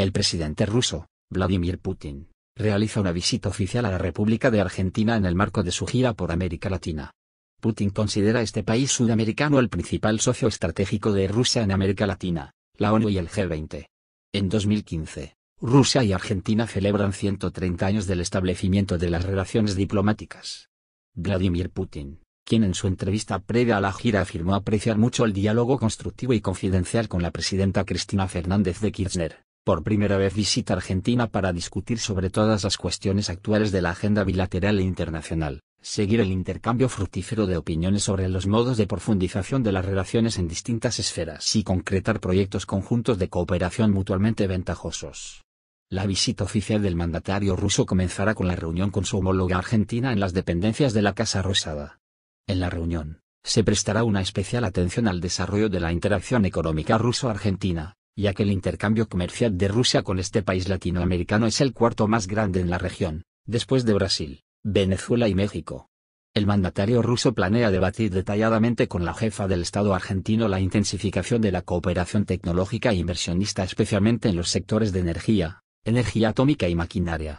El presidente ruso, Vladimir Putin, realiza una visita oficial a la República de Argentina en el marco de su gira por América Latina. Putin considera este país sudamericano el principal socio estratégico de Rusia en América Latina, la ONU y el G20. En 2015, Rusia y Argentina celebran 130 años del establecimiento de las relaciones diplomáticas. Vladimir Putin, quien en su entrevista previa a la gira afirmó apreciar mucho el diálogo constructivo y confidencial con la presidenta Cristina Fernández de Kirchner, por primera vez visita Argentina para discutir sobre todas las cuestiones actuales de la agenda bilateral e internacional, seguir el intercambio fructífero de opiniones sobre los modos de profundización de las relaciones en distintas esferas y concretar proyectos conjuntos de cooperación mutuamente ventajosos. La visita oficial del mandatario ruso comenzará con la reunión con su homóloga argentina en las dependencias de la Casa Rosada. En la reunión, se prestará una especial atención al desarrollo de la interacción económica ruso-argentina, ya que el intercambio comercial de Rusia con este país latinoamericano es el cuarto más grande en la región, después de Brasil, Venezuela y México. El mandatario ruso planea debatir detalladamente con la jefa del Estado argentino la intensificación de la cooperación tecnológica e inversionista especialmente en los sectores de energía, energía atómica y maquinaria.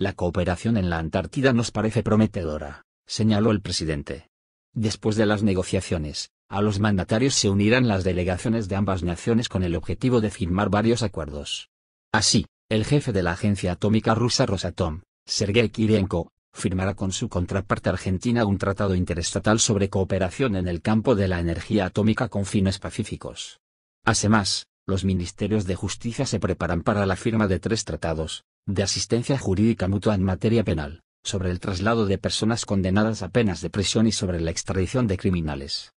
La cooperación en la Antártida nos parece prometedora, señaló el presidente. Después de las negociaciones, a los mandatarios se unirán las delegaciones de ambas naciones con el objetivo de firmar varios acuerdos. Así, el jefe de la agencia atómica rusa Rosatom, Sergei Kirienko, firmará con su contraparte argentina un tratado interestatal sobre cooperación en el campo de la energía atómica con fines pacíficos. Además, los ministerios de justicia se preparan para la firma de tres tratados, de asistencia jurídica mutua en materia penal, sobre el traslado de personas condenadas a penas de prisión y sobre la extradición de criminales.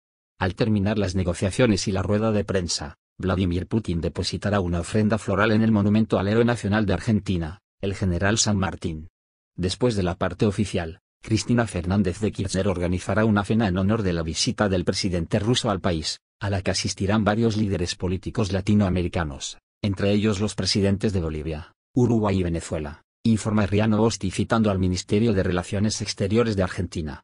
Al terminar las negociaciones y la rueda de prensa, Vladimir Putin depositará una ofrenda floral en el monumento al héroe nacional de Argentina, el general San Martín. Después de la parte oficial, Cristina Fernández de Kirchner organizará una cena en honor de la visita del presidente ruso al país, a la que asistirán varios líderes políticos latinoamericanos, entre ellos los presidentes de Bolivia, Uruguay y Venezuela, informa Riano Osti citando al Ministerio de Relaciones Exteriores de Argentina.